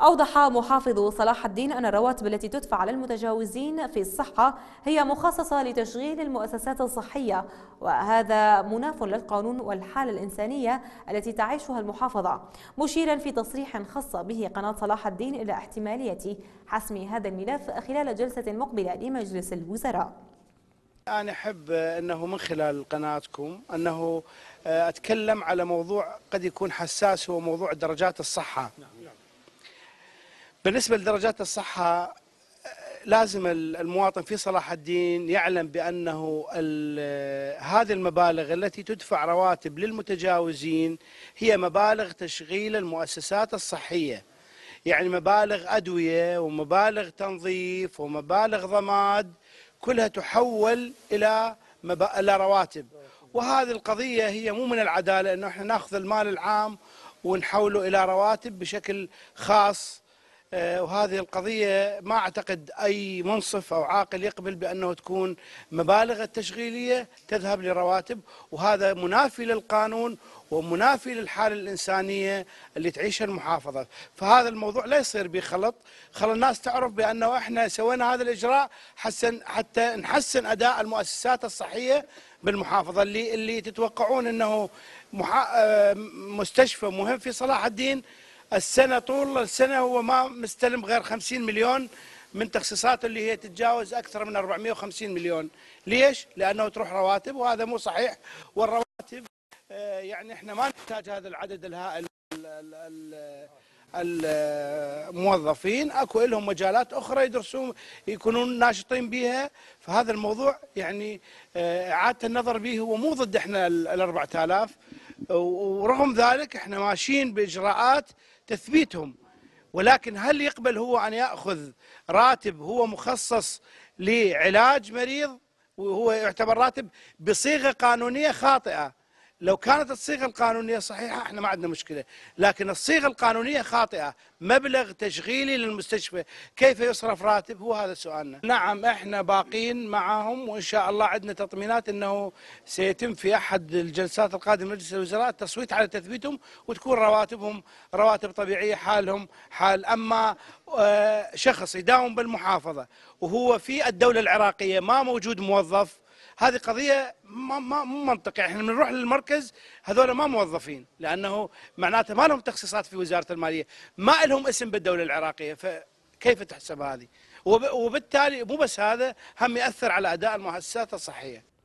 أوضح محافظ صلاح الدين أن الرواتب التي تدفع للمتجاوزين في الصحة هي مخصصة لتشغيل المؤسسات الصحية وهذا مناف للقانون والحالة الإنسانية التي تعيشها المحافظة مشيرا في تصريح خاص به قناة صلاح الدين إلى احتمالية حسم هذا الملف خلال جلسة مقبلة لمجلس الوزراء أنا أحب أنه من خلال قناتكم أنه أتكلم على موضوع قد يكون حساس هو موضوع درجات الصحة نعم. بالنسبة لدرجات الصحة لازم المواطن في صلاح الدين يعلم بأنه هذه المبالغ التي تدفع رواتب للمتجاوزين هي مبالغ تشغيل المؤسسات الصحية يعني مبالغ أدوية ومبالغ تنظيف ومبالغ ضماد كلها تحول إلى, رواتب وهذه القضية هي مو من العدالة أنه احنا ناخذ المال العام ونحوله إلى رواتب بشكل خاص آه، وهذه القضية ما أعتقد أي منصف أو عاقل يقبل بأنه تكون مبالغ التشغيلية تذهب لرواتب وهذا منافي للقانون ومنافي للحالة الإنسانية اللي تعيشها المحافظة فهذا الموضوع لا يصير بخلط خلى الناس تعرف بأنه إحنا سوينا هذا الإجراء حسن حتى نحسن أداء المؤسسات الصحية بالمحافظة اللي, اللي تتوقعون أنه آه، مستشفى مهم في صلاح الدين السنة طول السنة هو ما مستلم غير 50 مليون من تخصيصات اللي هي تتجاوز أكثر من 450 مليون ليش؟ لأنه تروح رواتب وهذا مو صحيح والرواتب آه، يعني احنا ما نحتاج هذا العدد الهائل الموظفين اكو لهم مجالات اخرى يدرسون يكونون ناشطين بها فهذا الموضوع يعني آه، اعاده النظر به هو مو ضد احنا ال 4000 ورغم ذلك احنا ماشيين باجراءات تثبيتهم ولكن هل يقبل هو ان ياخذ راتب هو مخصص لعلاج مريض وهو يعتبر راتب بصيغه قانونيه خاطئه لو كانت الصيغه القانونيه صحيحه احنا ما عندنا مشكله، لكن الصيغه القانونيه خاطئه، مبلغ تشغيلي للمستشفى، كيف يصرف راتب؟ هو هذا سؤالنا. نعم احنا باقين معهم وان شاء الله عندنا تطمينات انه سيتم في احد الجلسات القادمه مجلس الوزراء التصويت على تثبيتهم وتكون رواتبهم رواتب طبيعيه حالهم حال اما آه، شخص يداوم بالمحافظه وهو في الدوله العراقيه ما موجود موظف هذه قضيه ما ما مو منطقي احنا بنروح للمركز هذول ما موظفين لانه معناته ما لهم تخصيصات في وزاره الماليه ما لهم اسم بالدوله العراقيه فكيف تحسب هذه وبالتالي مو بس هذا هم ياثر على اداء المؤسسات الصحيه